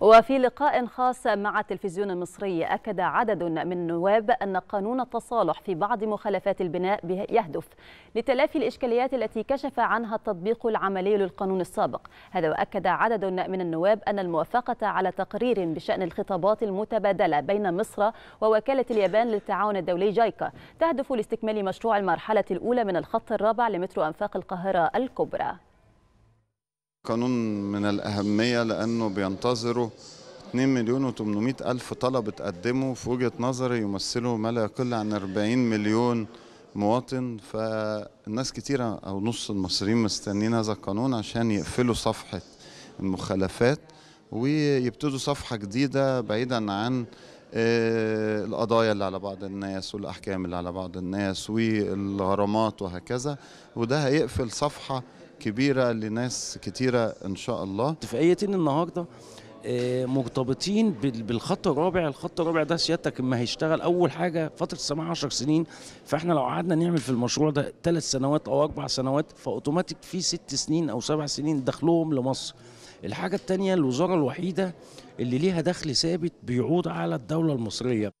وفي لقاء خاص مع التلفزيون المصري أكد عدد من النواب أن قانون التصالح في بعض مخالفات البناء يهدف لتلافي الإشكاليات التي كشف عنها التطبيق العملي للقانون السابق هذا وأكد عدد من النواب أن الموافقة على تقرير بشأن الخطابات المتبادلة بين مصر ووكالة اليابان للتعاون الدولي جايكا تهدف لاستكمال مشروع المرحلة الأولى من الخط الرابع لمترو أنفاق القاهرة الكبرى قانون من الأهمية لأنه بينتظره 2 مليون و 800 ألف طلب تقدمه في وجهة نظري يمثلوا ما لا يقل عن 40 مليون مواطن فالناس كتيرة أو نص المصريين مستنين هذا القانون عشان يقفلوا صفحة المخالفات ويبتدوا صفحة جديدة بعيدا عن آه، القضايا اللي على بعض الناس والأحكام اللي على بعض الناس والغرامات وهكذا وده هيقفل صفحة كبيرة لناس كتيرة إن شاء الله اتفاقيتين النهاردة آه، مرتبطين بالخط الرابع الخط الرابع ده سيادتك اما هيشتغل اول حاجه فتره السماع 10 سنين فاحنا لو قعدنا نعمل في المشروع ده ثلاث سنوات او اربع سنوات فاوتوماتيك في ست سنين او سبع سنين دخلهم لمصر الحاجة التانية الوزارة الوحيدة اللي ليها دخل ثابت بيعود على الدولة المصرية